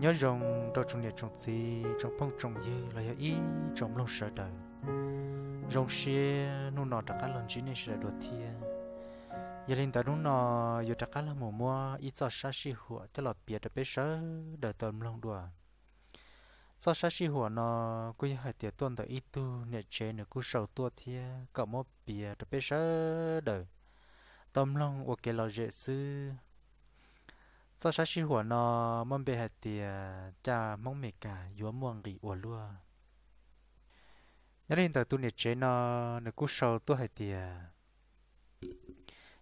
nhớ rằng đầu trồng liệt trồng gì trồng phong trồng gì là do ý trong lòng sợ đời rồng xe nô nọ đặc cá lần chín này sẽ đột thiên giờ linh ta đúng nọ giờ đặc cá là mùa mua ít cho sa si hùa cho lọt bia đặc biệt sợ đợi tôm lông đùa cho sa si hùa nọ cứ hai tiệt tuần tới ít tu nè chế nè cứ sầu tua thiên cậu mua bia đặc biệt sợ đời tôm lông ok lo dễ sư cho sáng chi hoạt nó mong bé hạt thì cha mong mẹ cả yu muộn gì ủa luôn nhớ đến từ tu niệm chế nó nó cú sâu tu hạt thì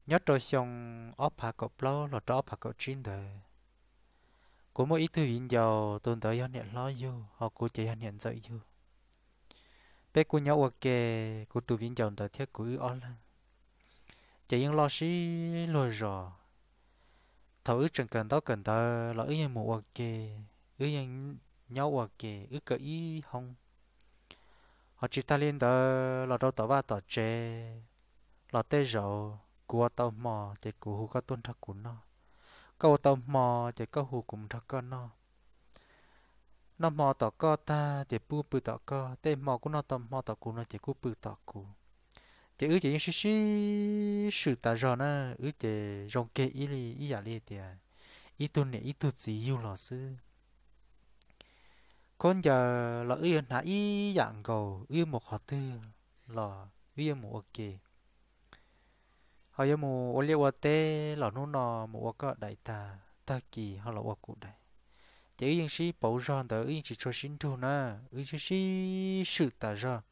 nhớ trôi xong ốp hạ cậu lo là trôi ốp hạ cậu chín đời của mỗi ý thứ hiện giàu tồn tại hiện nhận lo yêu họ cố chế hiện nhận dạy yêu bé của nhau ok của tu viện giàu tới thiết của ở là chỉ những lo sĩ lo rồi ước chẳng cần đó cần đó là ước yên một hoặc kì ước yên nhau hoặc kì ước cỡ ý không họ chỉ ta liên đó là đâu tỏ ba tỏ chê là tê rậu của tao mò thì của hù có tôn thắc của nó câu tao mò thì có hù cũng thắc con nó nó mò tỏ co ta thì bu bự tỏ co tê mò của nó tao mò tỏ của nó thì cu bự tỏ của thì ứ chị xí xí sự ta rõ na ứ chị rong kê ý li ý giả li thì ý tu này ý tu gì yêu lọ sư con giờ là ứ nã ý dạng cầu ứ một họ tư là ứ một ok họ ứ một ô liu tê là nó nọ một cái đại ta ta kỳ họ là ô cụ đại chỉ yên sĩ bảo rằng tới yên chỉ cho sinh thu na ứ chỉ sự ta rõ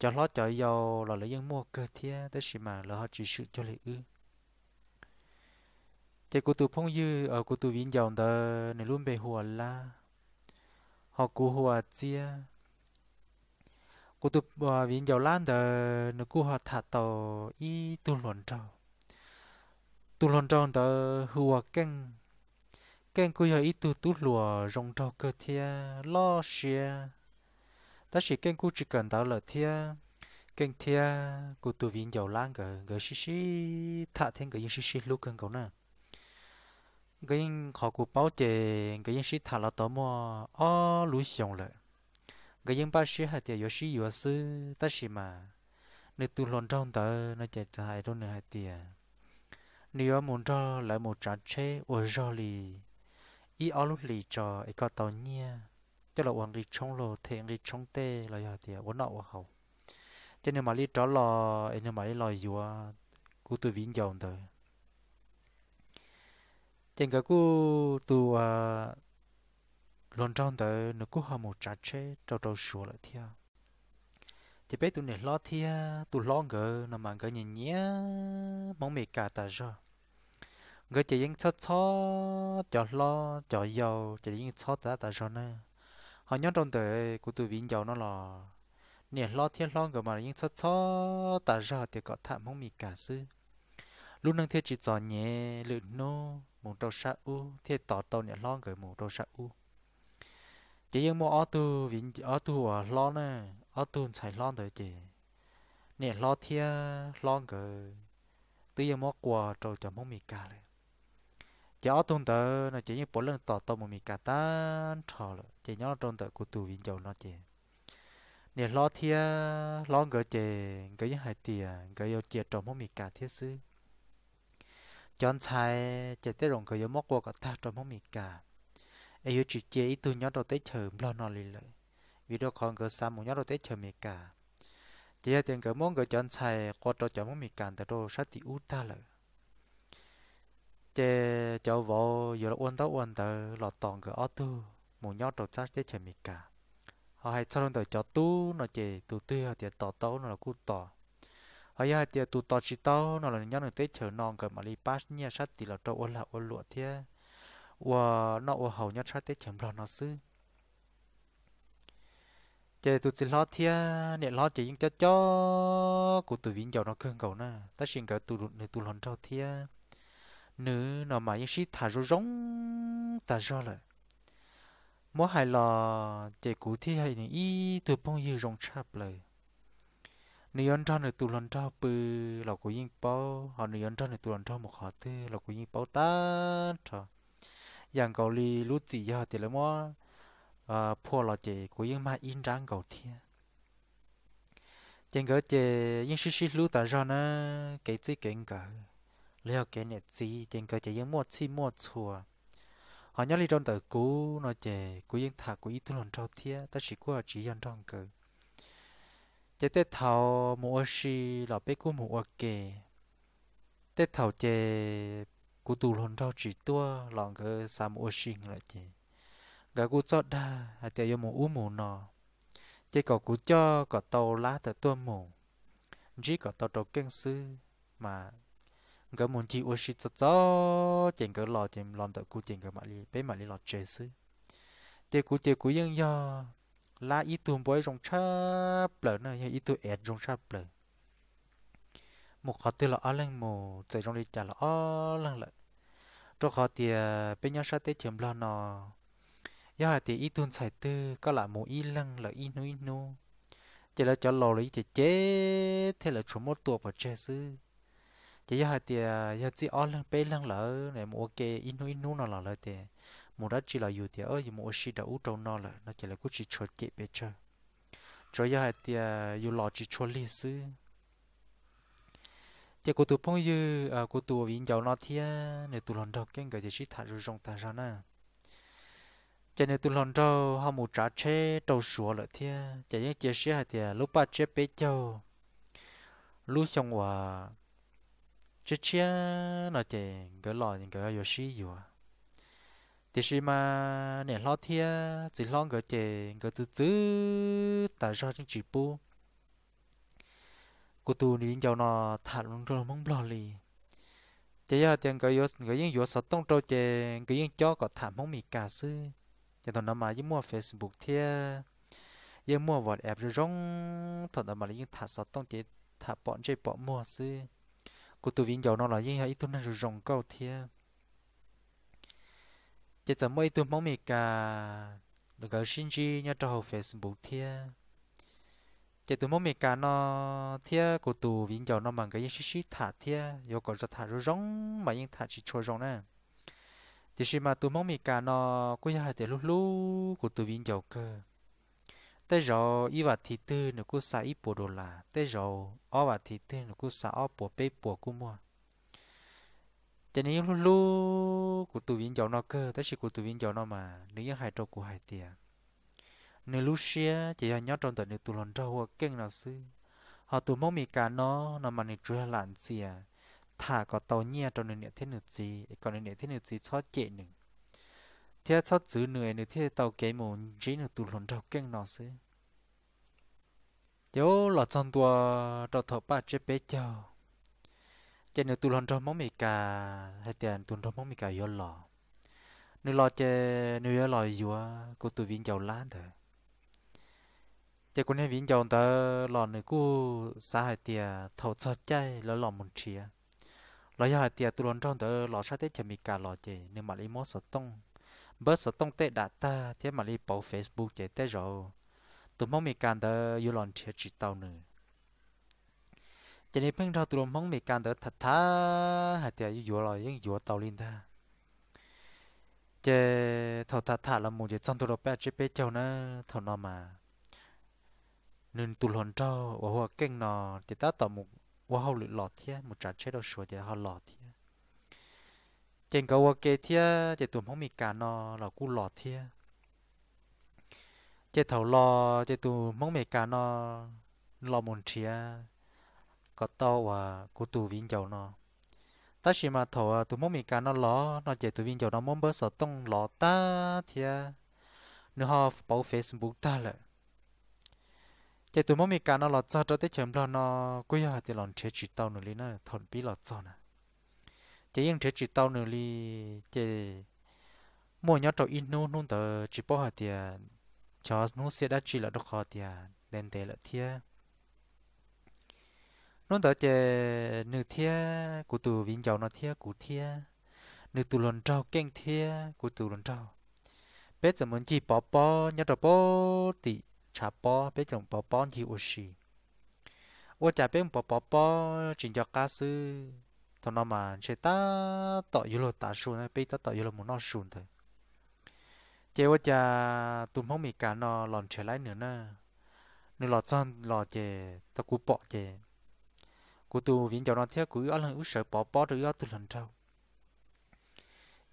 cho lót cho giàu là lấy dân mua cơ thiê tới xí mà là họ chỉ sự cho lấy ư thế cô tu phong dư ở cô tu vinh giàu đó này luôn bề hùa la họ cú hùa chia cô tu ờ, viên giàu lan tờ nó cú họ thả tàu y tu luận trâu tu luận trâu tờ hùa căng căng cú họ y tu tu lùa rong trâu cơ thiê lo xia ta chỉ kênh cô chỉ cần đó là thia kênh thia cô tụ viên dầu lang gờ gờ xí xí thà thiên gờ yên xí xí lúc cần cậu nè cái yên khó cú bao chè cái yên xí thả là tò mò ó lú xiong lợ cái yên ba xí hạt tiệt yếu xí yếu sư ta chỉ mà nếu tụ lon trong tờ nó chạy thay đâu nữa hạt tiệt nếu muốn cho lại một trái chế ở rồi lì ý ở lúc lì cho ấy có tàu nhia cho là uống đi trong lò thế đi trong tê là giờ thì uống nọ uống khẩu cho nên mà đi đó lò nên mà đi lò dùa cú tôi vĩnh dòng rồi trên cái cú tu à, lần trong tới nó cú hầm một trái chế trâu trâu sủa lại thia thì bé tụi này lo thia tụi lo ngờ nó mà ngờ nhìn nhé mong mệt cả ta rồi ngờ chỉ những cho cho cho lo cho giàu chỉ những cho ta ta rồi nữa họ nhớ trong đời của tôi vinh giàu nó là nè lo thiên lo ngờ mà nhưng sót sót ta ra thì có thảm mong mì cả sư lúc nâng thiết chỉ giỏ nhẹ lự nô mù đầu sa u thiết tỏ tàu nè lo ngờ mù đầu sa u chỉ những mua ở tu vinh ở tu ở lo nè ở tu xài lo đời chị nè lo thiên lo ngờ tự nhiên mua quà trâu cho mong mì cả này chỉ ở tu tờ là chỉ những bốn lần tỏ tàu mù mì cả ta thọ rồi chế nhớ trong tờ của tù viên dầu nó chế nè lo thia lo gỡ chế gỡ những hạt tiền gỡ yêu chế trong mỗi mì cả thiết sư chọn sai chế tế rồng gỡ yêu móc qua cả ta trong mỗi mì cả ai yêu chỉ chế ít tu nhỏ đầu tới chờ lo nó lì lợi video còn gỡ xa một nhớ đầu tới chờ mì cả chế tiền gỡ mong gỡ chọn sai qua trong chọn mỗi mì cả tờ đồ sát thì út ta lợi chế cháu vợ giờ là uốn tao uốn tờ lọt tòng gỡ ô tu một nhót trộn sát chết chảy mì cả họ hay cho nên đó cho tu nó chỉ tu tư họ tiệt tỏ tấu nó là cú tỏ họ giờ tiệt tu tỏ chỉ tấu nó là nhót được tết chờ non gần mà đi pass nhia sát thì là trâu ôn là ôn lụa thế và nó ôn hầu nhót sát tết chấm lo nó sư chỉ tu chỉ lo thế nè lo chỉ những cho cho của tu viên giàu nó khương cầu na, ta xin cầu tu nửa tu lon trâu thế nữ nó mà những sĩ thả rô rống ta do lại mỗi hài lò chạy cụ thi hay những ý từ bông dư rong chạp lời nếu anh cho này tụi lần cho bự lò của yên bao họ nếu anh cho này tụi lần cho một họ tư lò của yên bao ta cho dạng cầu li lút gì giờ thì là mỗi à phu lò chạy của yên mà yên rang cầu thi chẳng gỡ chạy yên xí xí lút ta cho nó cái gì cái gỡ liệu cái này gì chẳng gỡ chạy yên mua chi mua chùa họ nhớ lý trong tờ cũ nó chè cũ yên thà cũ ít tu lần trâu thia ta chỉ cũ chỉ yên trong cờ chế tết thầu mùa xì là bé cũ mùa kề tết thầu chè cũ tu lần trâu chỉ tua lòng cờ sa mua xì là chè gà cũ chót đa hạt tiêu mua u mua nọ chế cỏ cũ cho cỏ tàu lá tờ tua mua chỉ cỏ tàu đầu keng sư mà cái muốn chi ô xí cho cho chèn cái lò chèn lòn tự cú chèn cái mà li bé mà li lò chế sư chế cú chế cú yên yo la ít tuồng bối trong chắp lở nữa hay ít tuồng ẹt trong chắp lở một khó tiêu lò ở lên mù chạy trong đi trả lò ở lên lại trong khó thì bên nhau sát tế chấm lò nó do hạt thì ít tuồng chạy tư có là mù ít lăng là ít nu ít nu chỉ là cho lò lấy chế chế thế là chúng một tuồng vào chế sư chỉ giờ thì à, giờ chỉ on lên bên lên lỡ này mua ok inu inu nó là lỡ thì một đó chỉ là dù thì ở thì mua xí đã út trong nó lỡ nó chỉ là cũng chỉ chuột chị bé chơi rồi giờ thì à, dù lọ chỉ chuột lịch sử chỉ có tụi phong như à, có tụi vĩnh giàu nó thì nếu tụi lần đầu cái người chỉ thả rồi trong ta ra nè chỉ nếu tụi lần đầu họ một trả chế đầu sủa lỡ thì chỉ những chỉ xí thì lúc ba chế bé châu lúc xong hòa chứ chia nó chỉ cái lò những cái yoshi gì à thì khi mà nè lo thia chỉ lo cái chỉ cái chữ chữ tại sao chúng chỉ bu cô tu đi giàu nó thả luôn rồi mong lo lì chỉ giờ tiền cái yos cái những yos tông trâu chỉ cái những cho có thả mong mì cả sư chỉ thằng nó mà với mua facebook thia với mua app rồi rong thằng nó mà những thả sọt tông chỉ thả bọn chơi bọn mua sư cô tôi viên giàu nó là gì hay tu nó rồi rồng câu thia chỉ tớ mấy tôi mong mì cả được ở xin chi nhá cho hậu facebook thia chỉ tôi mong mì cả nó thia cô tôi viên giàu nó bằng cái gì xí thả thia yêu cầu cho thả rồi rồng mà những thả chỉ cho rồng nè chỉ mà tôi mong mì cả nó cũng hay để lúc lúc của tôi viên giàu cơ tới rồi y vật thì tư nó cũng xả ít bộ đô la tới rồi ó vật thì tư nó cũng xả ó bộ bê bộ cũng mua cho nên lúc lúc của tụi viên giàu nó cơ tới sự của tụi viên giàu nó mà nếu như hai trâu của hai tiền nếu lúc xưa chỉ là nhớ trong tận nếu tụi lần trâu hoặc kênh nào sư họ tụi mong mì cả nó nó mà nếu chưa lặn gì à thả có tàu nhẹ trong nền thế nửa gì còn nền thế nửa gì xót chạy nữa thế sao dữ nửa nữa thế tàu cái mồm chỉ nửa tụt lộn đầu kinh nó xứ yo là trong tua tàu thọ ba chế bé cho chế nửa tụt lộn đầu móng mì cả hay tiền tụt đầu móng mì cả yo lò nửa lò chế nửa yo lò yo cô tụi viên giàu lá thôi chế cô nên viên giàu ta lò nửa cô xã hay tiền thầu cho chay lò lò muốn chia lò yo hay tiền tụt lộn đầu tớ lò sát tết chế mì cả lò chế nửa mà lấy mốt tông bớt sợ tông tệ đã ta thế mà đi bảo facebook chạy tê rồi tụi mong mì can đỡ yêu lòng chia chỉ tao nữa chỉ nên phăng thao tụi mong mì can đỡ thật thà hạt tiền yêu yêu rồi những yêu tao linh ta chỉ thầu thật thà là muốn chỉ trong tụi bé chế bé cháu nữa thầu nó mà nên tụi hồn trâu và hoa kinh nó thì ta tạo một hoa hậu lụt lọt thế một trái chế đâu sủa thì họ lọt thì trên cầu ok thia chế tụm không mì cả nó là cú lọ thia chế thầu lò chế tụm không mì cả nó lò mồn chia có tàu và cú tù viên dầu nó ta chỉ mà thầu tụm không mì cả nó lò nó chế tụ viên dầu nó muốn bớt sợ tông lò ta thia nữa họ bảo facebook ta lại chế tụm không mì cả nó lò cho cho tới chấm lo nó quý họ thì lòn chế chỉ tàu nữa lý nó thon bí lò cho nè chỉ những thế chỉ tàu nữa li chỉ mỗi nhóm tàu ít nu nu tờ chỉ bỏ hạt tiền cho nu sẽ đã chỉ là đọc khó tiền nên thế là thia nu tờ chỉ nửa thia cụ tù viên giàu nó thia cụ thia nửa tù lần trâu keng thia cụ tù lần trâu bé giờ muốn chỉ bỏ bỏ nhớ tàu bỏ thì chả bỏ bé chồng bỏ bỏ chỉ ô xì ô chả bé bỏ bỏ bỏ chỉ cho cá sư tao nó mà chế ta tỏ yếu là ta sùn ấy bây ta tỏ yếu là muốn nó sùn thôi chế quá cha tụm không mì cả nó lòn trở lại nữa nè nửa lọ chân lọ chế ta cú bỏ chế cú tụ viện cho nó thế cú ở lần ú sợ bỏ bỏ rồi ở tụ lần sau.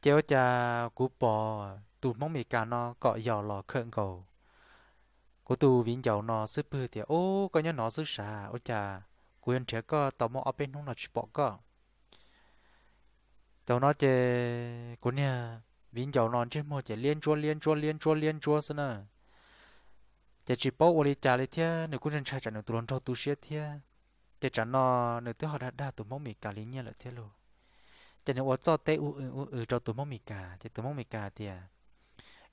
chế quá cha cú bỏ tụm không mì cả nó cọ giò lọ khơn cầu cú tụ viện cho nó sức bự thì ô có nhớ nó sức xà ô cha cú anh trẻ có tao mò ở bên không là chỉ bỏ có cháu nó chơi cũng nha vĩnh cháu non chơi mua chơi liên chua liên chua liên chua liên chua xí nè chơi chỉ bao ôi trả lại thế nếu cũng chân trai trả nếu tuần cho tu sửa xe thế chơi trả nó nếu tụi họ đã đã tụi mong mì cà lý nhẹ lại thế luôn chơi nếu ôi cho tế u u u u ừ cho tụi mong mì cà, chơi tụi mong mì cà thì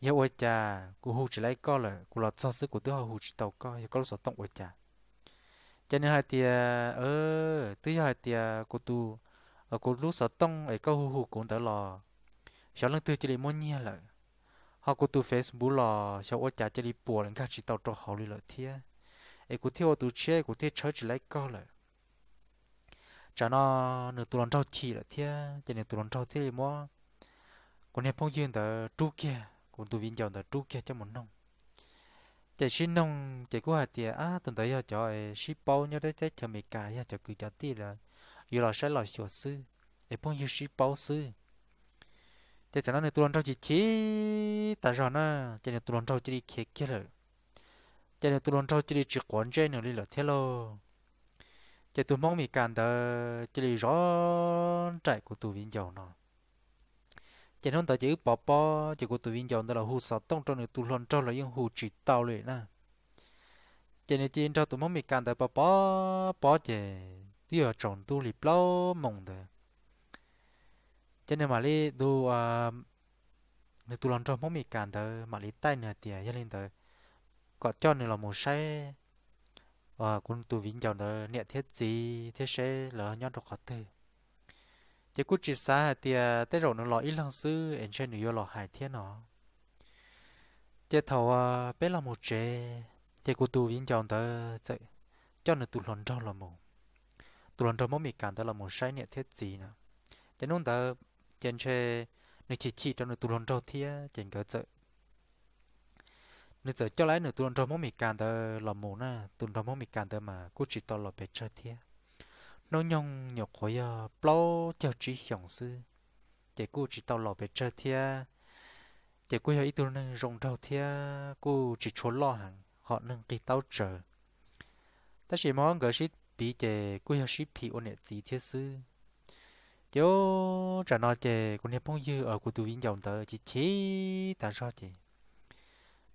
giờ ôi cha cụ hù chỉ lấy co là cụ lọt sau sức của tụi họ hù chỉ tàu co giờ có lúc sợ tông ôi cha cho nên hai tia ơ, tứ hai tia cô tu ở cô lúc sợ tông ấy câu hù hù cũng đỡ lò cháu lần thứ chỉ để mua nhia lại họ cô từ facebook lò cháu ô chả chỉ để bùa lên các chị tàu trò họ đi lợi thia ấy cô theo từ chơi cô theo chơi chỉ lấy co lại chả nó nửa tuần lon trâu chỉ lợi thia chỉ nửa tuần lon trâu thế mua cô này phong duyên tờ tru kia cô từ viên giàu tờ tru kia cho một nông chạy xin nông chạy cô hạt tiền á tuần tới giờ cho ship bao nhiêu đấy chạy cho mì cài giờ cho cứ cho tiệt là yêu là sẽ là sửa sư để phong yêu sĩ bảo sư thế cho nên tôi lần chỉ chỉ ta ra nó cho nên tôi lần chỉ đi kia kia rồi cho nên tôi lần chỉ đi chỉ quán chơi nữa lý là thế lo cho tu mong mình cảm thấy chỉ đi rõ trải của tôi viên giàu nó cho nói ta chỉ bỏ bỏ chỉ của tôi viên giàu đó là hù sáu tông trong này tôi lần trong là những hù chỉ tao rồi nè cho nói chỉ cho tôi mong mình cảm thấy bỏ bỏ bỏ chơi tiêu trồng tu lì bao mong đó cho nên mà lý đu à người tu lòng trong mỗi mì cản đó mà lý tay nửa tiền cho nên đó có cho nên là một sai à cũng tu vĩnh chồng đó niệm thiết gì thiết sẽ là nhau đọc khó từ chỉ cú chỉ xa thì tới rồi nó lo ít lăng sư anh chơi nữ lo hại thiên nó chỉ thầu à, bé là một chế chỉ cú tu vĩnh chồng đó chạy cho nó tu lòng trong là một tụi lần trong mỗi mình cảm là một sai niệm thiết gì nè cho nên ta chân chơi nếu chỉ chỉ cho nên tụi lần trong thì chân cỡ chợ nếu cho lại nếu tụi lần trong mỗi mình cảm thấy là một nè tụi lần trong mỗi mình cảm thấy mà cũng chỉ to là chơi thì nó nhong nhọc khối à ờ, bao cho chỉ sống sư chỉ cũng chỉ to là chơi thì chỉ cũng hay tụi nên rộng đầu thì cũng chỉ trốn lo hàng họ nên kỳ tao chờ ta chỉ mong gửi ship tí chè cô hiệu ship thì ôn nệ gì thiết sư yo trả nó chè cô nè phong dư ở của tụi vinh dòng tờ chỉ chế ta sao chè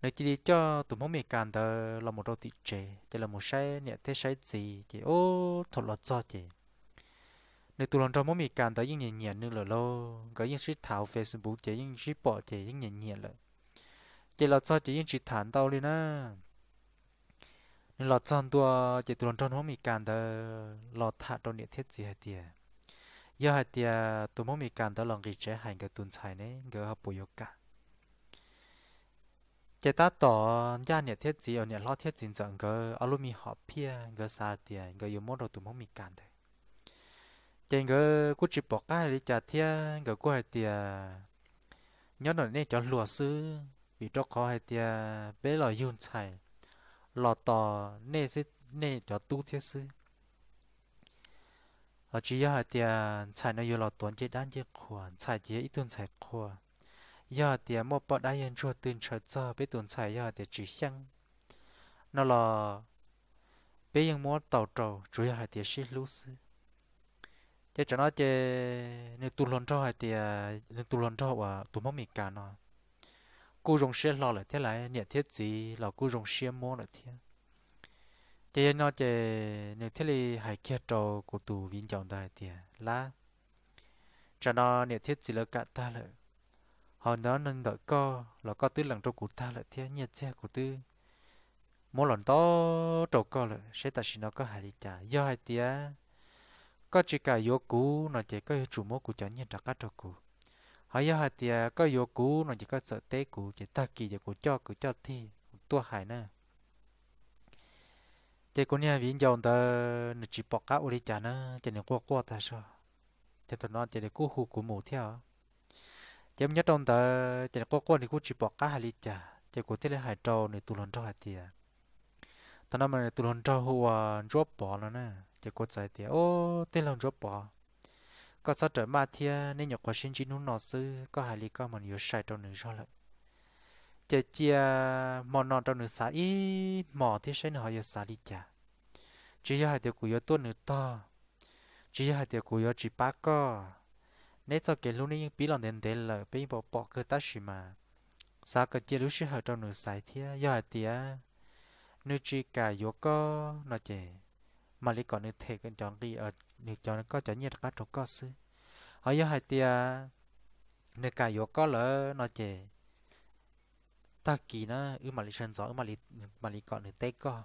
nếu chỉ để cho tụi mong mẹ càn tờ là một đôi tí chè chỉ là một sai nè thế sai gì chè ô thật là cho chè nếu tụi lòng trong mong mẹ càn tờ những nhẹ nhẹ nữa là lô có những ship thảo facebook chè những ship bỏ chè những nhẹ nhẹ lại chè là cho chè những ship thản tao đi na นี่หลอดจอนตัวเจตุลนทนห้องมีการเดอหลอดถาตัวเนี่ยเทศจีเตียยอดเตียตัวห้องมีการเดอลองกิจหายกับตุนชายเนี่ยเกอฮปุยกะเจตาต่อย่าเนี่ยเทศจีเอาเนี่ยลอดเทศจีจังเกอเอาลูมีหอบเพียเกอซาเตียเกออยู่มดเราตัวห้องมีการเดอเจงเกอกูจิบอกก้าลิจ่าเทียเกอกูหาเตียย้อนหน่อยเนี่ยจะหลัวซื้อวิดอกคอหาเตียเ๋ลอยุ่นชาย lò tò nê sẽ nê cho tu thiết sư ở ờ, chỉ giờ thì, xài nó yêu lò tuấn chế đan chế khoa xài chế ít tuần chạy khoa giờ thì một bọ đá yên chua tuần chờ chờ, bé tuần chạy giờ thì chỉ xăng nó là bé yên mua tàu trầu chủ yếu hai tiền xí lú sư chế cho nó chế nếu tu lon cho hai tiền nếu tu lon cho à tu mắm mì cả nó cô rồng xe lo là thế lại nhẹ thiết gì là cô rồng xe mua là thế chị nó chị nếu thế thì hãy kia trò của tù viên chọn đại tiền lá cho nó nếu thiết gì là cả ta lợi họ nó nên đợi co là có tư lần trâu của ta lợi thế nhẹ xe của tư mỗi lần to trâu co lợi sẽ ta xin nó có hại trả do hai tiền có chỉ cả yếu cũ nó chỉ có chủ mốt của chọn nhẹ trả cả trâu cũ họ giờ hạt thì có vô cú nó chỉ có sợ tế cú chỉ ta kỳ giờ cú cho cú cho thi tua hại nè chỉ có nhà viên dòng ta nó chỉ bỏ cá uri chả nè chỉ nên qua qua ta sao chỉ tụi nói chỉ để cú hù cú mù theo chỉ nhớ trong ta chỉ qua qua thì cú chỉ bỏ cá hải lý chả chỉ cú thế là hại trâu này tu lần trâu hại thì tao nói mà tu lần trâu hùa drop bỏ nó nè chỉ cú chạy thì ô thế là drop bỏ có sao trở ba thia nên nhọc quá sinh chỉ nút nọ sư có hài lý có mà nhiều sai trong nữ cho lại chờ chia mò nọ trong nữ xã ý mò thế sinh họ giờ xã đi chả chỉ giờ hai tiểu của giờ tuôn nữ to chỉ giờ hai tiểu của giờ chỉ ba co nên cho kể lúc này bị lòng đến đen là bị bỏ bỏ cơ ta gì mà sao cái chia lúc sẽ họ trong nữ xã thia giờ hai tia nữ chỉ cả giờ co nó chè mà lý còn nữ thể cần chọn đi ở nếu cho nó có trở nhiệt cá trong có sư ở giờ hai tia nếu cả yếu có lỡ nó chè ta kỳ nó ư mà lý sơn gió ư mà lý mà lý còn nữa tê co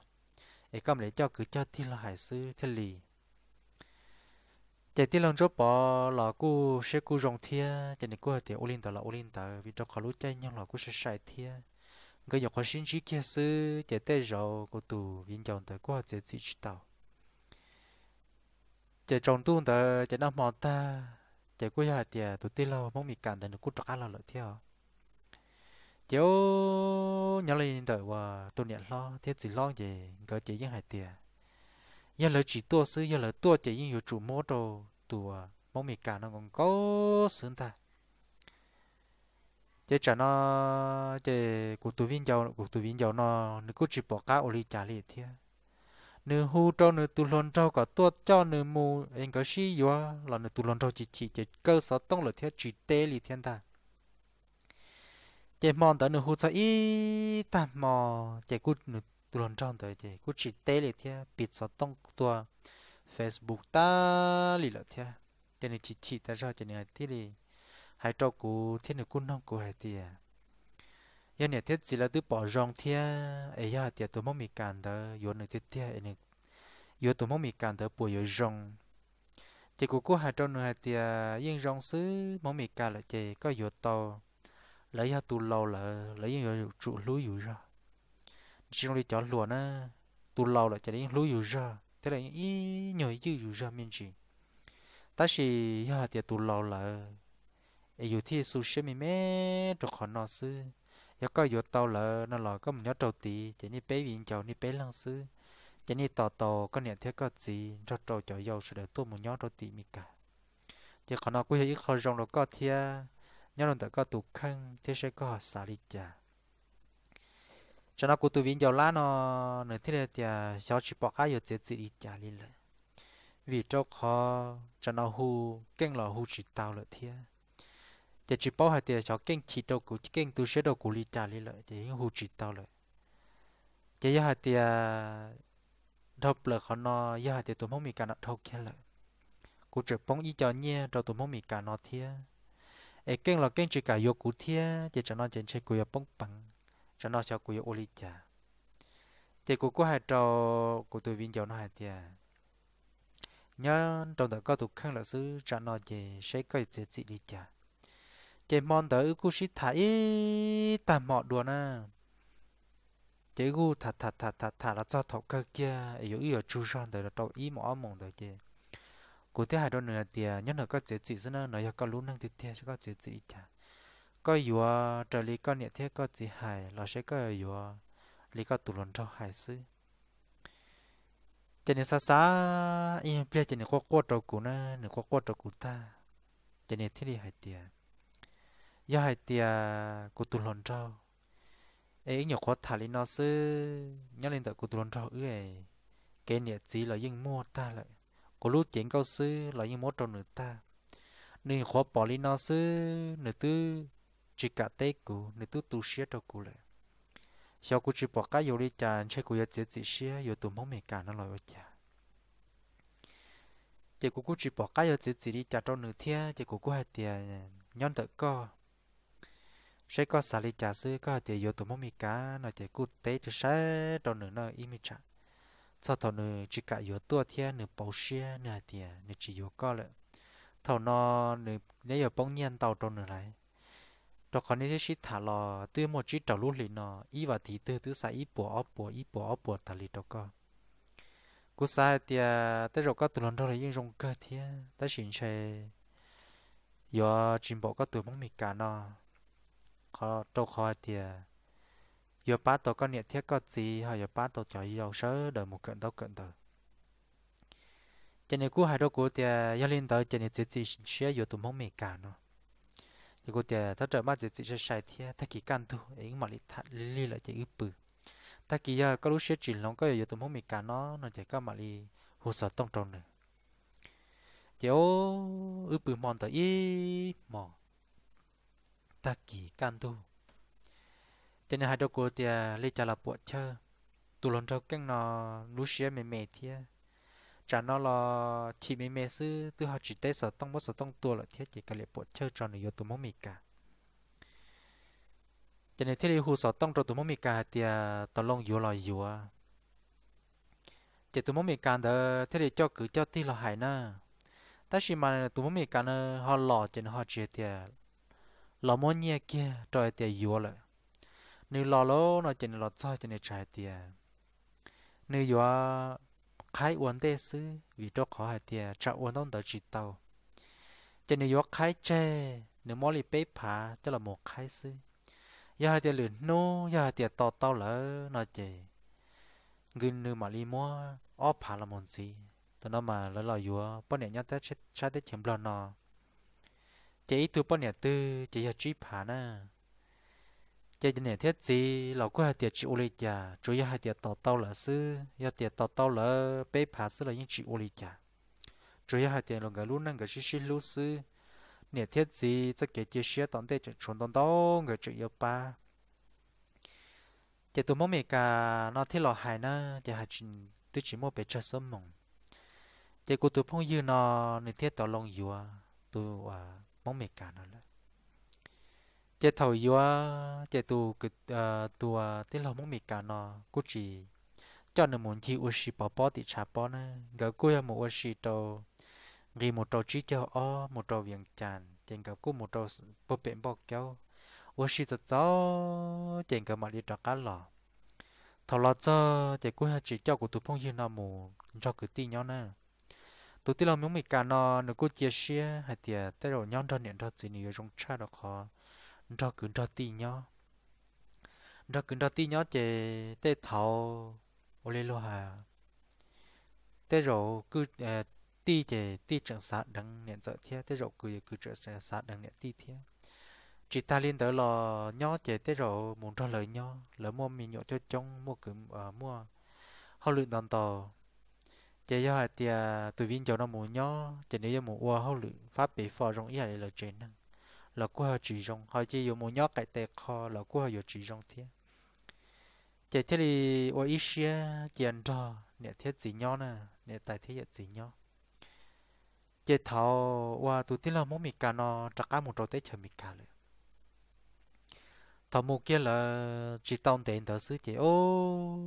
ấy có lấy cho cứ cho thiên là hải sư thiên lì chạy tiên lần trước bỏ lò cu sẽ cu rong thia chạy này cu thì olin tờ là olin tờ vì trong khó lúc chạy nhưng lò cu sẽ sai thia người nhỏ khó xin chỉ kia sư chạy tê rồi cô tù viên chồng tờ cu họ chạy chỉ tàu chạy trồng tuôn tờ chạy đâm mò ta chạy cuối hạt tiệt tụt tê lâu mong mì cản tờ nó cút trọc á là lợi theo chiếu nhớ lên tờ và tôi nhận lo thế chỉ lo gì gỡ chạy những hạt tiệt giờ lời chỉ tua sư giờ lời tua chạy những hiệu chủ mô đồ tùa mong mì cản nó còn có sướng ta chế trả nó chế của tụi viên giàu của tụi viên giàu nó nó cứ chỉ bỏ cá ô ly trả liền thế nữ hu cho nữ tu lon cho cả tuột cho nữ mù anh có xí yếu là nữ tu lon cho chỉ chỉ chỉ cơ sở tông là thiết chỉ tế lì thiên ta chỉ mòn tới nữ hu cho ít tạm mò chỉ cút nữ tu lon cho tới chỉ cút chỉ tế lì thiên bịt sở tông tua Facebook ta lì lợi thiên tên chỉ chỉ ta cho chỉ này thì hãy cho cú thiên nữ cún không cú hay tiền yên nè thiết chỉ là tự bỏ rong thia ấy ya tiệt tụi mông mì cản đó yếu nửa thiết thia ấy nè yếu tụi mông mì cản đó bùi yếu rong chị cô cô hai trong nửa tiệt yên rong xứ mông mì cản là chị, có yếu to lấy ya tụ lâu là lấy yên trụ lúa yu ra chỉ trong đi chọn lúa na tụ lâu là chị lấy lúa yu ra thế là ý nhồi dư yu ra miên chỉ ta chỉ ya tiệt tụ lâu là ấy yếu thi sushi mì mè được khó nó xứ giờ có vô tàu lỡ nó lò có một nhớ trâu tì chỉ như bé viên chầu như bé lăng sư chỉ như tò tò có niệm thiết có gì cho trâu chầu dầu sẽ được tu một nhớ trâu tì mi cả giờ còn nó cũng hiểu khó rong nó có thia nhớ lần tới có tụ khăn thế sẽ có xả đi chả cho nó cũng tụ viên chầu lá nó nửa thế này thì à, cháu chỉ bỏ cái vô chết gì đi chả đi lại vì trâu khó cho nó hù kinh là hù chỉ tao lợi thia chỉ chỉ bảo hai tiền cho kinh chỉ đầu của kinh tu sửa đầu cổ lý trả lý lợi thì hữu chỉ tao lợi chỉ giờ hai tiền đọc lợi khó nó giờ hai tiền tụi mông mì cả nó thâu kia lợi cổ chỉ bóng y cho nhé đầu tụi mông mì cả nó thia ấy kinh là kinh chỉ cả yêu cổ thia chỉ cho nó trên chơi cổ yêu bóng bằng cho nó cho cổ yêu ô lý trả chỉ cổ có hai trò cụ tụi viên cho nó hai tiền nhớ trong đó có tụi khăn là sứ trả nó về sẽ có gì gì đi trả chế mòn tới cú sĩ thả ý ta mọ đùa na, chế gu thả thả thả thả thả là cho thọ cơ kia yếu yếu chú son tới là tàu ý mỏ mỏng tới chế cụ thế hai đôi nửa tiền nhất là có chế trị nữa nói có lũ năng tiệt thiệt có chế trị chả có yếu trở lý có nhẹ thế có chế hài là sẽ có yếu lý có tụ lần cho hài sư chế này xa xa yên bia chế này có quạt đầu cú na, nên có quạt đầu cú ta chế này thế đi hai tiền giờ hai tia cô tu lòn trâu ấy nhỏ khó thả lên nó sư nhớ lên tờ cô tu lòn trâu ư ấy cái nhẹ chỉ là nhưng mua ta lại cô lúc chuyện câu sư là nhưng mua trâu nửa ta nên khó bỏ lên nó sư nửa tư chỉ cả tế cụ nửa tư tu sửa cho cụ lại sau cụ chỉ bỏ cá vô đi chàng chơi cụ giờ chết chỉ sửa vô tụi mong mẹ cả nó lại chả chỉ cụ cụ chỉ bỏ cá vô chết chỉ đi chả trâu nửa thiên chỉ cụ cụ hai tiền nhon tờ co sẽ có xả lý trả sư có thể yếu tố mong mì cá nó chỉ cụ tế thì sẽ đồ nửa nó im chả sau thầu nửa chỉ cả yếu tố thiên nửa bầu xe nửa tiền nửa chỉ yếu có lợ thầu nó nửa nếu yếu bông nhiên tàu đồ nửa này đó còn nếu chỉ thả lò tư một chỉ trầu lúc lì nó y và thí tư tư sai y bỏ ấp bỏ y bỏ ấp bỏ thả lì đó có cú sai thì tới rồi có tụi lần đó là yên rong cơ thiên tới xin chơi giờ chim bộ có tụi mong mì cá nó có trâu khó thì giờ ba tổ con nhiệt thiết có gì hay giờ ba tổ cho giàu sớ đợi một cận đâu cận tờ cho nên cú hai đôi cú thì gia linh tới cho nên chỉ chỉ sẽ giờ tụi mong mệt cả nó thì cú thì ta trở mắt chỉ chỉ sẽ sai thiết ta kỳ can thu ấy mà lì thắt lì lại chạy ướp bự ta kỳ giờ có lúc sẽ chỉ lòng có giờ tụi mong mệt cả nó nó chạy có mà lì hồ sơ tông tròn nữa chỉ ô ướp bự mòn tới ít mòn ta Taki Kantu. Tên hai đầu cô thì lấy trả là bộ chơi. Tu lần trâu căng nó lú xía mềm mềm thia. Chả nó là chỉ mềm mềm sư, tự học chỉ tế sở tông bớt sở tông tua là thiết chỉ cả lệ bộ chơi cho nó yếu tụ mong mì cả. Tên này thiết lý hù sở tông cho tu mong mì cả thì tao lông yếu là yếu à. Chỉ tụ mong mì cả đó thế lý cho cứ cho tí là hải nè. Ta chỉ mà tu mong mì cả nó họ lò trên họ chỉ thì ลอมเนียกี้จอยเตียยัวเลยนี่ลอโลนอจะนลอจ้อจะนิชใจเตียนี่ยัวขายอวนเตซื้อวิโตขอหาเตียจะอวนต้องต่อจิตเตาจะนี่ยัวขายเจนี่มอลีเป๊ผาจะละหมกขายซื้อยาเตียหลืนโนยาเตียต่อเตาเลยนอเจเงินนี่มาลีมัวอ้อผาละมนซีตอนนั้นมาแล้วเรายัวป้อนเนี่ยยัดเตใชัดแต่เข็มบลอนอ chỉ tu bao nhiêu tư chỉ giờ chip hà na chỉ giờ này thiết gì lão có hai tiệt chỉ u lê chả chủ yếu hai tiệt tàu tàu là sư giờ tiệt tàu tàu là bê phá sư là những chỉ u lê chả chủ yếu hai tiệt lòng cái luôn năng cái xí xí lú sư này thiết gì tất cả chế xí tận thế chuyện chuẩn tận tàu người chủ yếu ba chỉ tu mong mẹ cả nó thiết lò hài na chỉ hai chỉ tư chỉ mua bê cho sớm mong chỉ cô tu phong yêu nó này thiết tàu lòng yêu à tu à mong mẹ cả nó là chế thầu yo chế tu cái tu tế là mong mẹ cả nó cũng chỉ cho nên muốn chi oshi bỏ bỏ thì chả bỏ nữa gỡ cuối một oshi tàu ghi một tàu chỉ cho o một tàu viền tràn trên gặp cô một tàu bộ bẹn bọc kéo oshi tàu cháu trên gặp mặt đi trả cá lò thầu lo cho chế cuối chỉ cho của tụi phong hiền là mù cho cứ tin nhau nữa tụi tí lo miếng mì cà nó nó cố chia sẻ hay tiệt tới rồi nhon cho nhận cho gì nữa trong chat đó khó cho cứ cho tí nhó cho cứ cho tí nhó chè tê thảo ô lê lo hà tê rồi cứ à, tí chè tí trận sát đằng nhận sợ thiệt tê rồi cứ cứ trận sát đằng nhận tí thiệt chị ta liên tới là nhó chế tới rồi muốn cho lời nhó lỡ mua mì nhộ cho trông mua cử à, mua họ luyện đòn tàu chỉ do hạt tia tụi viên cho nó muốn nhó chỉ nếu muốn ua hậu lự phát bị phò rong ý là chuyện năng là của họ chỉ rong họ chỉ dùng muốn nhó cái tệ kho là của họ dùng chỉ rong thế chỉ thế thì ua ý xia chỉ ăn cho nè thiết gì nhó nè nè tại thế hiện gì nhó chỉ thảo qua tụi tiên là muốn mì cà nó chắc cả một trâu tết chờ mì cà rồi thằng một kia là chỉ tông tiền đó xứ chỉ ô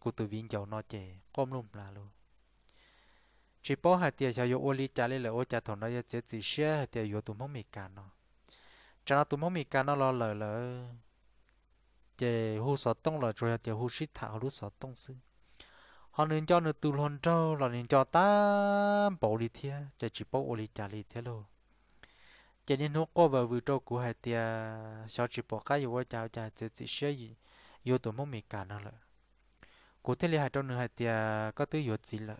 của tụi viên cho nó chỉ con luôn là luôn chỉ bỏ hạt tiền cho yêu ô li trả lên là ô trả thằng nó giờ chỉ chỉ xe hạt tiền yêu tụi mông mì cà nó cho nó tụi mông mì cà nó lo lờ lờ chỉ hú sọ tông là rồi chỉ hú xít thảo lúc sọ tông xí, họ nên cho nó tụi hòn trâu là nên cho ta bỏ đi thia chỉ chỉ bỏ ô li trả li thế luôn chỉ nên nó có vào vừa trâu của hạt tiền cho chỉ bỏ cái yêu ô trả trả chỉ chỉ xe gì yêu tụi mông mì cà nó lợ cụ thể là hạt trâu nữa hạt tiền có tới yêu gì lợ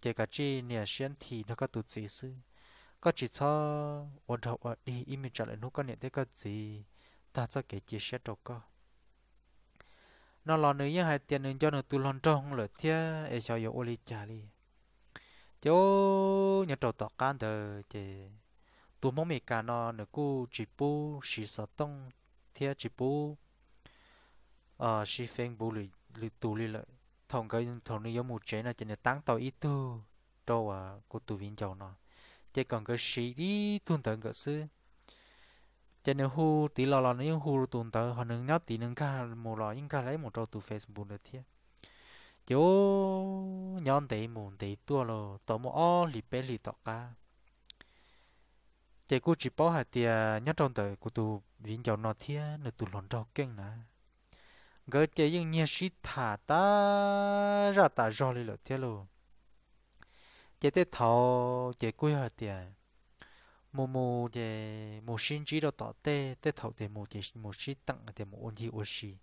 chỉ cả chi nè xuyên thì nó có tụ chỉ sư có chỉ cho ổn đầu ở đi im mình trả lại nó có nè thế có gì ta cho kể chia sẻ đâu có nó lo nữa như hai tiền nên cho nó tu lon trong rồi thế để cho yêu oli trả đi chỗ nhà trầu tọt can thờ chỉ tu mong mình cả nó nó cô chỉ bu chỉ sợ tông thế chỉ bu ờ chỉ phèn bu lì lì tu lì lợi thông cái thằng này giống một chế là chỉ là tăng tàu ít tu đâu à cô tu viên cháu nó chỉ còn cái sĩ đi tuân tới cái sự cho nên hu tí lo lo nếu hu tuân tới họ nâng nhát tí nâng ca một lo những ca lấy một trâu từ facebook được thiệt chỗ nhon tí mồn tí tua lo tổ một o lì bé lì tọt ca chỉ cô chỉ bảo hạt tiền nhất trong tới của tu viên cháu nó thiệt nó tu lòn trâu kinh nè gỡ chế những nhiên sĩ thả ta ra ta rong lì lợt thế lù chế tế thầu chế quê hạt tiền mù mù chế mù xin trí đâu tỏ tê tế thầu tế mù chế mù sĩ tặng tế mù ôn gì ôn gì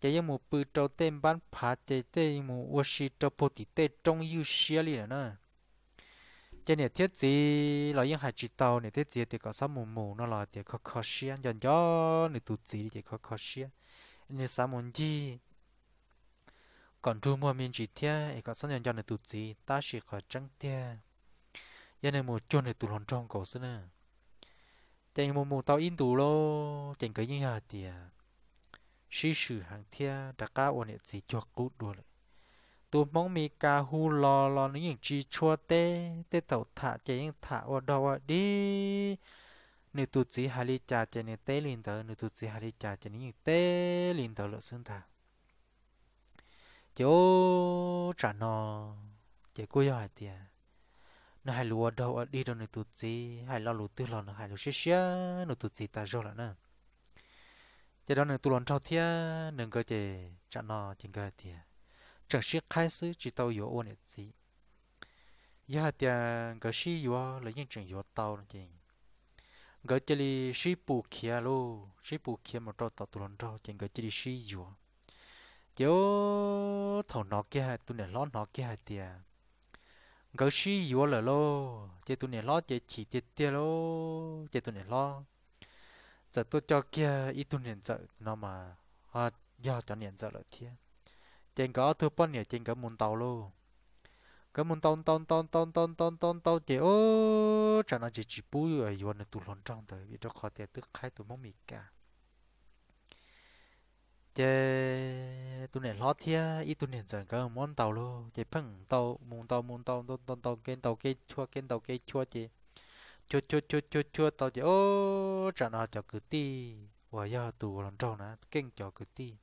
chế những mù bư trâu tên bán phá chế tế mù ôn gì trâu bồ tì tê trông yêu xia lì nữa chế này thiết gì là những hạt chỉ tàu này thiết gì thì có sáu mù mù nó là thì khó khó xia dần dần này tụt gì thì khó khó xia nên sao muốn gì còn thu mua miên chỉ thế thì có sáng nhận cho nên tụt gì ta chỉ có trắng thế giờ này một chôn này tụt hòn trong cổ xưa nè chẳng một một tao in tù lô chẳng cái như hạt thì sĩ sử hàng thia đã cá ổn định gì cho cút đùa lại tụ mong mi ca hu lo lo những chi chua tê tê tàu thả chạy những thả ở đâu đi nếu tụt chỉ hà lý cha cho nên tê liền tờ nếu tụt chỉ hà lý cha cho nên tê liền tờ lộ xương thà chỗ trả nó chạy cua hỏi tiền nó hay lúa đâu đi đâu nơi tụt gì hay lo lúa tư lo nó hay lúa xía xía nó tụt gì ta rồi là nè giờ đó nơi tụt lon trâu thia nâng cơ chế trả nó chừng cơ thia chẳng xía khai sứ chỉ tàu yếu ôn gì giờ tiền cơ sĩ yếu là những chuyện yếu tàu là chừng gọi chỉ đi sĩ bù kia lô sĩ bù kia mà trâu tàu tuần lần trâu chỉ gọi chỉ đi sĩ dùa chỗ thầu nó kia tụi này lót nó kia tiệt gọi sĩ dùa là lô chỉ tụi này lót chỉ chỉ tiệt tiệt lô chỉ tụi này lót giờ tôi cho kia ít tụi này giờ nó mà à giờ cho này giờ là thiệt chỉ có thứ bốn này chỉ có muốn tàu lô cái môn tông tông tông tông tông tông tông tông chỉ ô chả nói chỉ chỉ bùi rồi vô nó tụi lon trăng tới vì cho khó tiền tức khai tụi mông mì cả chế tụi này lót thia ít tụi này dần cái món tàu luôn chế phẳng tàu mùng tàu mùng tàu tàu tàu tàu kênh tàu kênh chua kênh tàu kênh chua chế chua chua chua chua chua tàu chế ô chả nói cho cứ ti và giờ tụi lon trăng nè kênh cho cứ ti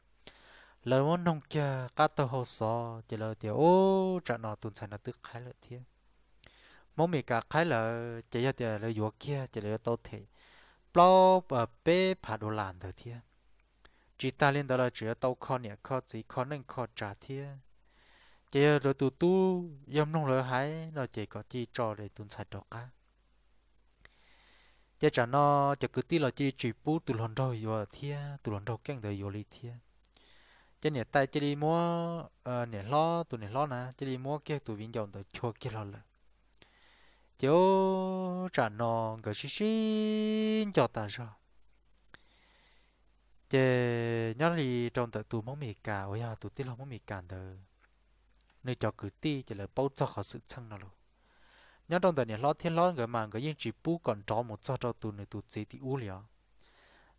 เลยว่าน้องแกก็ต้องหัวซอจะเลยเดี๋ยโอ้จะนอตุนใส่นาตึกใครเลยเทียมองมีกาใครเลยจะยเดี๋ยวเลยอยู่แค่จะเลยโตเทปล่าเป้ผาดูหลานเถอะเทียจิตาเล่นตลอดเจอโตคอเนี่ยคอจีคอนึ่งคอจ่าเทียจะยัเราตุ้ตู้ยำน้องเลยหายเราเจก็จีจ่อเลยตุนใส่ดอกกาจะจะนอจะกึ่ตีเราจีจีปูตุลหนดอยอยู่เทียตุลหนดอยแก่งเดียวเลยเทีย chứ nè tay chỉ đi mua ờ, nè lo tụi nè lo nè chỉ đi mua kia tụi vinh dòng tụi chua kia lo là chiếu trả nó cái xí xí cho ta sao chè nhớ thì trong tờ tụi mong mì cà, ôi à tụi tí lo mong mì cà tờ nơi cho cử ti chỉ là bao cho họ sự chăng nào luôn nhớ trong tờ nè lo thiên lo người mà người yên chỉ bu còn trò một cho cho tụi nè tụi gì thì u liao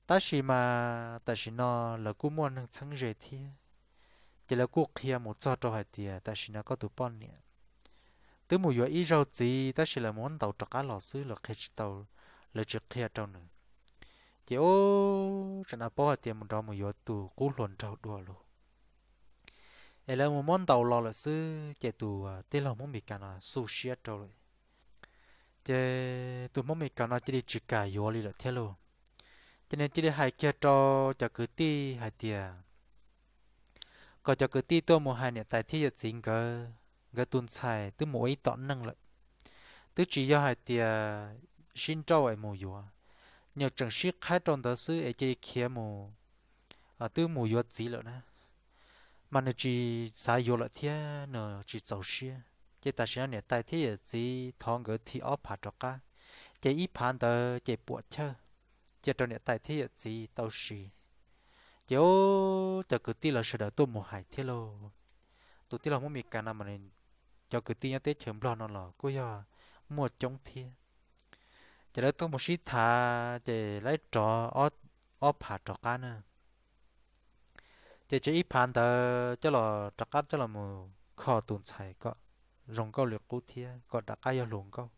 ta chỉ mà ta chỉ nó là cú mua năng sáng rệt thì chỉ là cuộc kia một cho cho hai tiền ta chỉ nó có tụ bọn nè từ mùi vừa ít rau gì ta chỉ là muốn tàu trọc cá lò xứ là khi tàu là chỉ kia tàu nữa chỉ ô chỉ là bỏ tiền một đó mùi vừa tụ cú luồn trâu đùa luôn ấy là một món tàu lò là xứ chỉ tụ tên là món bị cả là sushi tàu rồi chỉ tụ món bị cái nào chỉ đi chỉ cài vô đi là thế luôn cho nên chỉ để hai kia cho cho cứ ti hai tia có cho cứ ti tôi một hai nè tại thiết chính cơ cơ tuần xài từ mỗi tọn năng lợi Tứ chỉ do hai tia xin cho ai mù yếu nhờ chẳng sĩ khai tròn đó sư ấy chỉ kia mù à tứ mù yếu gì lợi nè mà nó chỉ sai yếu lợi thế nó chỉ giàu sĩ chỉ ta xin nè tại thiết gì thong cái thi ốp hạt cho cả chỉ ít phản tờ chỉ buộc chơi chỉ trong hiện thế giới gì tao xì chỗ cho cứ tin là sợ đỡ tôi một hải thế lo, tôi tin là muốn mình cả năm mà nên cho cứ tin tới chấm lo nó lò cô giờ mua chống thiên cho đỡ tôi một xí thà để lấy trò ó ó phá trò cá nữa để chỉ ít phản tờ cho là trò cá cho là một kho tồn tại có rồng câu lược cú thiên có đặt cái yêu lùng câu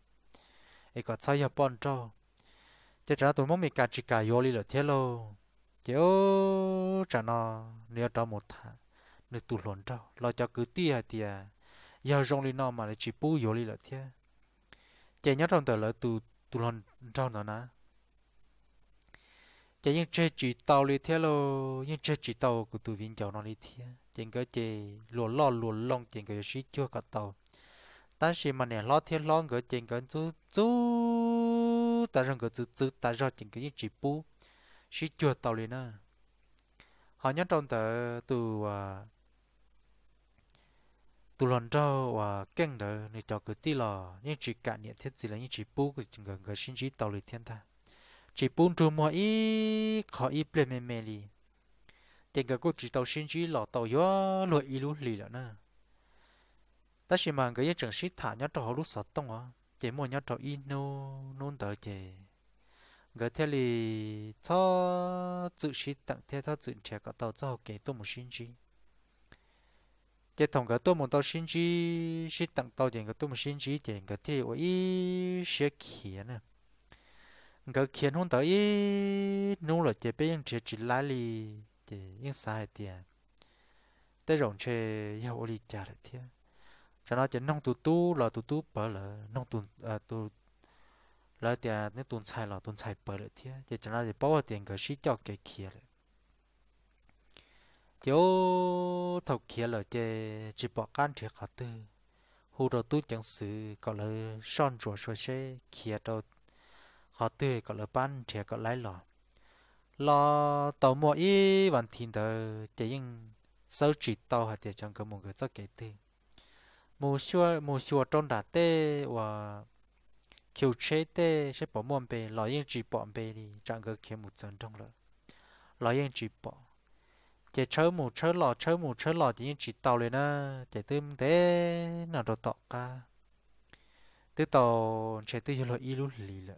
ấy có sao yêu bọn trâu thế cho tôi muốn mình cà chỉ cà yoli lý là thế lo kiểu cho nó nếu đó một tháng nếu tụt lồn đâu lo cho cứ ti tia tia giờ rong lý nó mà lại chỉ bù yoli lý là thế chạy nhớ trong tờ là tụt tụt lồn đâu nữa nè chạy nhưng chơi chỉ tàu lý thế lo nhưng chơi chỉ tàu của tụi viên cháu nó lý thế chạy cái chạy lùa lo lùa long chạy cái gì chưa cả tàu ta chỉ mà nè lo thiên lo ngỡ chỉnh cái chú chú ta rằng cái chú chú ta rằng chỉnh cái chỉ bu chỉ chùa tàu liền à họ nhớ trong tờ từ từ lần đầu và kênh đó thì cho cứ tí lò nhưng chỉ cả niệm thiết gì là những chỉ bu cái chừng gần cái tàu liền thiên ta chỉ bu trù mua ít khó ít ple mềm mềm đi tiền cái cô chỉ tàu sinh chỉ lò tàu gió lội ít lì đó nè ta chỉ mà cái trường sĩ thả nhau trò lúc sọt tông à chỉ mua nhau trò in nô nôn tới chỉ cái thế thì cho tự sĩ tặng thế cho tự trẻ cả tàu cho kể tôi một sinh chi cái thằng cái tôi một tàu sinh chi sĩ tặng tàu chỉ cái tôi một sinh chi chỉ cái thế ôi sẽ kia nè cái kia nôn tới nô là chỉ bây giờ chỉ lại đi chỉ yên sai tiền tới rộng chơi yêu lý trả lại thiệt cho nó chỉ nông tu tu là tu tu bờ là nông tu à tu là tiền nếu tu xài là tu xài bờ là thế chỉ cho nó chỉ bảo tiền cái gì cho cái kia là chỗ thầu kia là chỉ chỉ bỏ can thiệt khó tư hồ đầu tu chẳng sự có là son rùa soi xe kia đâu khó tư có là ban thiệt có lái lò lò tàu mua y hoàn thiện đời chỉ những sâu chỉ tàu hạt tiền trong cơ một cái rất kỹ tư mù xua mù xua trong đã tê và kiểu chế tê sẽ bỏ mòn bề lo yên chỉ bỏ bề đi, chẳng có kia một trận trong lợ lo yên chỉ bỏ chỉ chớ mù chớ lò chớ mù chớ lò chỉ yên chỉ tàu lên á chỉ tôm thế nào đồ tọ cả từ tàu chỉ từ cho lo y lú lì lợ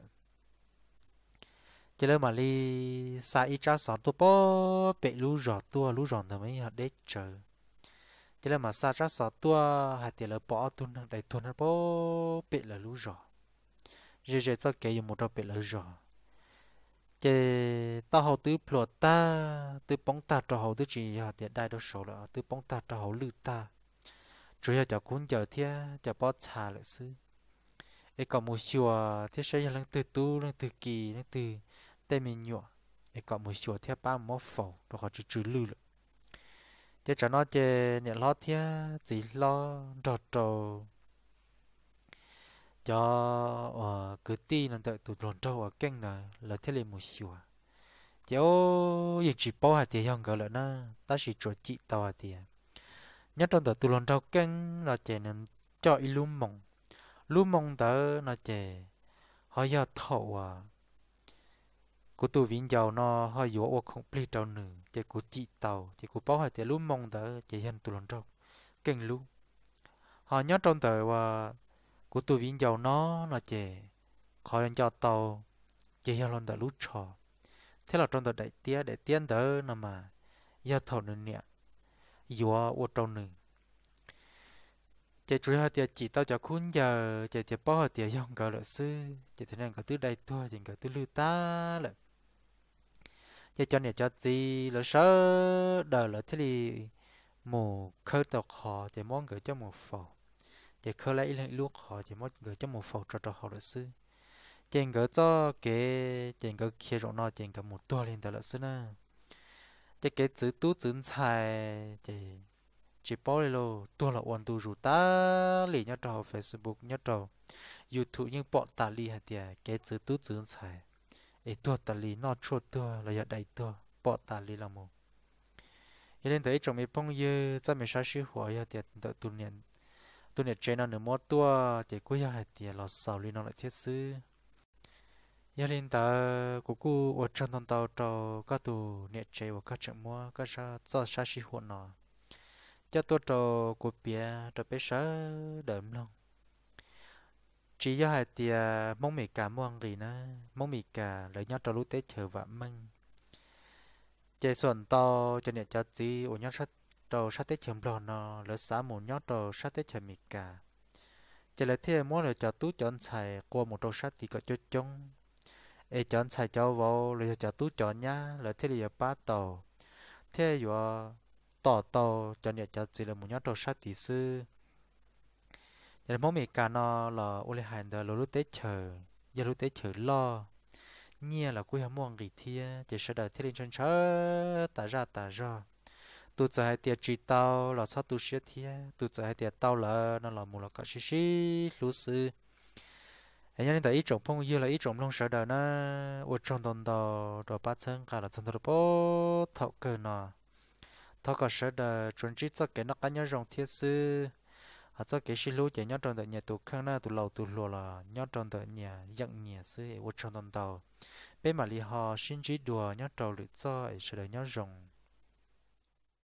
chỉ lỡ mà li sai ít ra sọt tu bó bể lú rọt tua lú rọt thì mới họ đế chờ thế là mà sa ra sọ tua hạt tiền là bỏ tuần đại tuần nó bỏ bị là lú rõ rồi rồi cho cái một đó bị là rõ chế tao hầu tứ plo ta tứ bóng ta cho hầu tứ chỉ hạt tiền đại đó số là tứ bóng ta cho hầu lư ta chủ yếu cho cuốn chờ thia cho bỏ trà lại xứ ấy còn một chùa thế sẽ là từ tu là từ kỳ là từ tây miền nhọ ấy còn một chùa theo ba mốt phẩu đó họ chữ chữ lư lại thế cho nó chê nhẹ lo thia chỉ lo trò trò cho ờ, cứ ti nó tự tụt lòn trâu ở kênh này là thế liền một xíu à chéo gì chỉ bỏ hạt tiền không gọi là nó ta chỉ cho chị tao hạt tiền nhất trong tờ tụt lòn trâu kênh là chè nên cho ilum mong lu mong tớ là chè họ giờ thầu à cô tu vĩnh giàu nó hơi yếu ô không pli trâu nữ chỉ cô chị tàu chỉ cô bảo hỏi tiền lúc mong đỡ chỉ hiện tụ lần trâu kinh lú họ nhớ trong tờ và cô tu vĩnh giàu nó là chỉ khỏi lên cho tàu chỉ hiện lần đỡ lú trò thế là trong tờ đại tía đại tiên đỡ nằm mà giờ thầu nữ nè yếu ô trâu nữ chị chủ hạt tiệt chỉ tao cho khun giờ chị tiệt bao hạt tiệt dòng cờ lợi sư chị thế nên cờ tứ đây thua chị cờ tứ lư ta lại cho cho nè cho gì lỡ sớ đờ lỡ thế thì mù khơi tàu khó chỉ mong gửi cho mù phò chỉ khơi lại lên lúc khó chỉ mong gửi cho mù phò cho cho họ lỡ sư chỉ gửi cho cái chỉ gửi kia rồi nó chỉ gửi một tua lên tàu lỡ sư nè chỉ cái chữ tu chữ xài chỉ chỉ bỏ đi luôn tua là ổn tu rủ ta lì nhớ trò facebook nhớ trò youtube nhưng bọn ta lì hạt tiệt cái chữ tu chữ xài ấy tua ta lì nó chua tua là giờ đầy tua bỏ ta lì là mù ý lên tới chồng mình phong như cha mình sai sư hòa ya tiệt tự tu niệm tu niệm chơi nó nửa mốt tua chỉ cuối ya tiệt là sao lì nó lại thiết sư ý lên ta cô cô ở trong thằng tàu tàu các tu niệm chơi và các trận mua các cha cho sai sư hòa nó cho tôi tàu cô bia tàu bé sớ đậm lòng chỉ do hai tia mong mì cả muang gì nữa mong mì cả lấy nhau cho lúc tết chờ và măng chạy xuân to cho nên cho gì ổ nhau sát đầu sát tết chờ bò nó lỡ xả mù nhau đầu sát tết chờ mì cả chạy lại thế mua là cho tú chọn xài qua một đầu sát thì có cho chung ê chọn xài cho vào rồi cho tú chọn nhá lỡ thế là ba tàu thế rồi tỏ tàu cho nên cho gì là một nhau đầu sát thì xưa giờ mỗi mình cả nó là ô lê hành đó lúc tết chờ giờ lúc tết chờ lo nghe là cuối hầm mong gì thì chỉ sợ đời thiết lên chân ta ra ta ra tụ giờ hai tiệt chỉ tao là sao tụ sẽ thì tụ giờ hai tiệt tao là nó là mù là cả xí xí lú sư ấy nên tại ít trồng phong như là ít trồng long sợ đời nó ô trồng đồng đồ đồ ba chân cả là chân đồ bố thọ cơ nó thọ cả sợ đời chuẩn chỉ cho cái nó cá nhân rồng thiết sư họ cho cái xí lúa chạy nhóc trong đợt nhà tụ khăn na tụ lầu tụ lùa là nhóc trong đợt nhà dặn nhà sư ở trong đòn tàu bên mà li họ xin chỉ đùa nhóc trâu lưỡi cho sẽ sự đời nhóc rồng